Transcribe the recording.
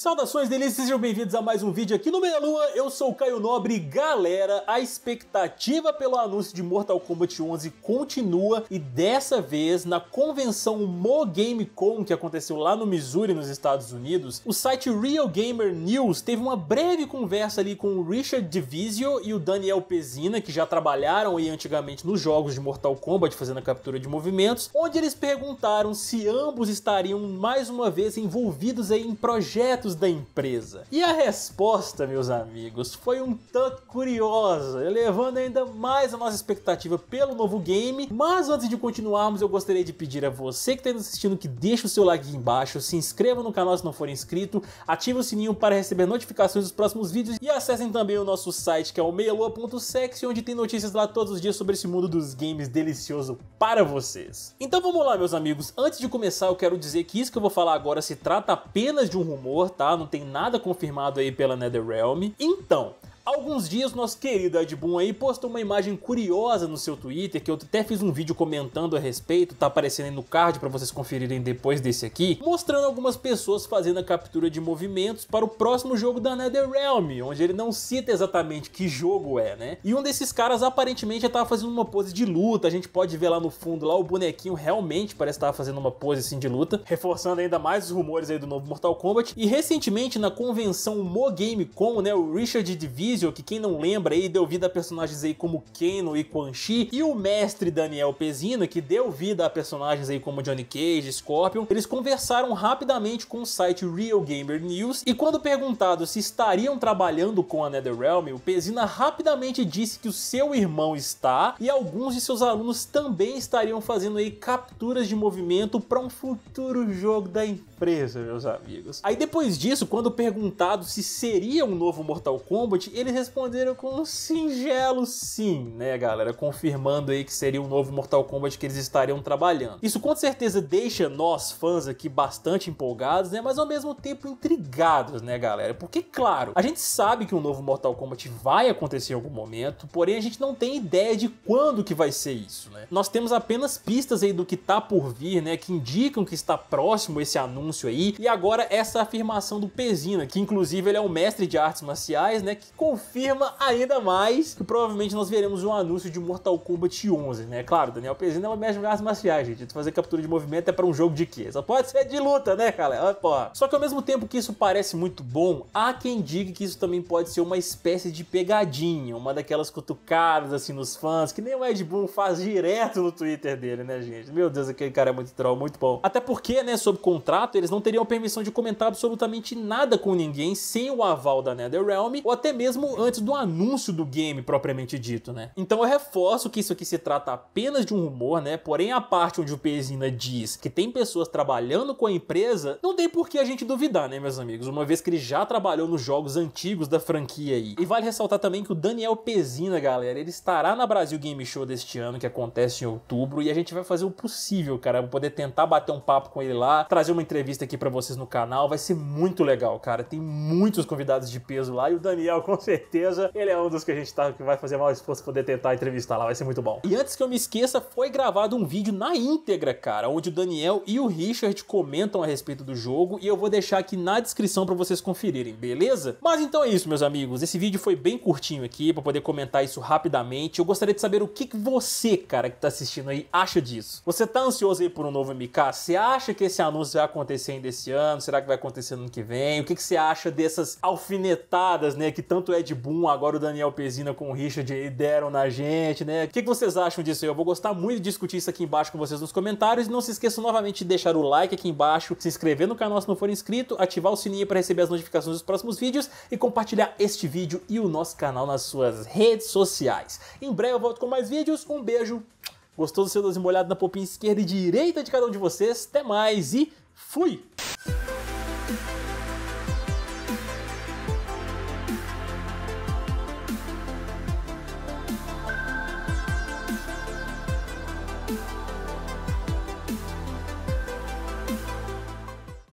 Saudações delícias, sejam bem-vindos a mais um vídeo aqui no Meia Lua, eu sou o Caio Nobre. Galera, a expectativa pelo anúncio de Mortal Kombat 11 continua e dessa vez na convenção Mo Game Con que aconteceu lá no Missouri, nos Estados Unidos, o site Real Gamer News teve uma breve conversa ali com o Richard Divisio e o Daniel Pezina, que já trabalharam aí antigamente nos jogos de Mortal Kombat fazendo a captura de movimentos, onde eles perguntaram se ambos estariam mais uma vez envolvidos aí em projetos projetos da empresa? E a resposta, meus amigos, foi um tanto curiosa, elevando ainda mais a nossa expectativa pelo novo game. Mas antes de continuarmos, eu gostaria de pedir a você que está nos assistindo que deixe o seu like aqui embaixo, se inscreva no canal se não for inscrito, ative o sininho para receber notificações dos próximos vídeos e acessem também o nosso site que é o meialoa.sex, onde tem notícias lá todos os dias sobre esse mundo dos games delicioso para vocês. Então vamos lá, meus amigos. Antes de começar, eu quero dizer que isso que eu vou falar agora se trata apenas de um rumor, tá? Não tem nada confirmado aí pela NetherRealm. Então, alguns dias, nosso querido Ed Boon aí postou uma imagem curiosa no seu Twitter, que eu até fiz um vídeo comentando a respeito, tá aparecendo aí no card para vocês conferirem depois desse aqui, mostrando algumas pessoas fazendo a captura de movimentos para o próximo jogo da NetherRealm, onde ele não cita exatamente que jogo é, né? E um desses caras aparentemente já tava fazendo uma pose de luta, a gente pode ver lá no fundo, lá o bonequinho realmente parece estar fazendo uma pose assim de luta, reforçando ainda mais os rumores aí do novo Mortal Kombat. E recentemente na convenção Mo Game Con, né, o Richard Division que quem não lembra aí deu vida a personagens aí como Kano e Quan Chi, e o mestre Daniel Pezina, que deu vida a personagens aí como Johnny Cage, Scorpion, eles conversaram rapidamente com o site Real Gamer News e quando perguntado se estariam trabalhando com a NetherRealm, o Pezina rapidamente disse que o seu irmão está e alguns de seus alunos também estariam fazendo aí capturas de movimento para um futuro jogo da empresa, meus amigos. Aí depois disso, quando perguntado se seria um novo Mortal Kombat, eles responderam com um singelo sim, né, galera? Confirmando aí que seria um novo Mortal Kombat que eles estariam trabalhando. Isso com certeza deixa nós, fãs aqui, bastante empolgados, né? Mas ao mesmo tempo intrigados, né, galera? Porque, claro, a gente sabe que um novo Mortal Kombat vai acontecer em algum momento, porém a gente não tem ideia de quando que vai ser isso, né? Nós temos apenas pistas aí do que tá por vir, né? Que indicam que está próximo esse anúncio aí. E agora essa afirmação do Pezina que inclusive ele é um mestre de artes marciais, né? Que confirma afirma ainda mais que provavelmente nós veremos um anúncio de Mortal Kombat 11, né? Claro, Daniel Pezina é uma mesmo de artes marciais, gente. Fazer captura de movimento é para um jogo de quê? Só pode ser de luta, né, galera? Pô. Só que ao mesmo tempo que isso parece muito bom, há quem diga que isso também pode ser uma espécie de pegadinha, uma daquelas cutucadas assim nos fãs, que nem o Ed Boon faz direto no Twitter dele, né, gente? Meu Deus, aquele cara é muito troll, muito bom. Até porque, né, sob contrato, eles não teriam permissão de comentar absolutamente nada com ninguém sem o aval da NetherRealm ou até mesmo antes do anúncio do game propriamente dito, né? Então eu reforço que isso aqui se trata apenas de um rumor, né? Porém, a parte onde o Pezina diz que tem pessoas trabalhando com a empresa, não tem por que a gente duvidar, né, meus amigos? Uma vez que ele já trabalhou nos jogos antigos da franquia aí. E vale ressaltar também que o Daniel Pezina, galera, ele estará na Brasil Game Show deste ano, que acontece em outubro, e a gente vai fazer o possível, cara, pra poder tentar bater um papo com ele lá, trazer uma entrevista aqui para vocês no canal, vai ser muito legal, cara. Tem muitos convidados de peso lá e o Daniel com certeza certeza ele é um dos que a gente tá, que vai fazer mal esforço poder tentar entrevistar lá, vai ser muito bom. E antes que eu me esqueça, foi gravado um vídeo na íntegra, cara, onde o Daniel e o Richard comentam a respeito do jogo e eu vou deixar aqui na descrição para vocês conferirem, beleza? Mas então é isso, meus amigos. Esse vídeo foi bem curtinho aqui para poder comentar isso rapidamente. Eu gostaria de saber o que, que você, cara, que tá assistindo aí, acha disso. Você tá ansioso aí por um novo MK? Você acha que esse anúncio vai acontecer ainda esse ano? Será que vai acontecer no ano que vem? O que, que você acha dessas alfinetadas, né, que tanto é Ed boom agora o Daniel Pezina com o Richard deram na gente, né? O que, que vocês acham disso aí? Eu vou gostar muito de discutir isso aqui embaixo com vocês nos comentários. Não se esqueçam novamente de deixar o like aqui embaixo, se inscrever no canal se não for inscrito, ativar o sininho para receber as notificações dos próximos vídeos e compartilhar este vídeo e o nosso canal nas suas redes sociais. Em breve eu volto com mais vídeos. Um beijo. Gostou do seu doze molhado na popinha esquerda e direita de cada um de vocês? Até mais e fui!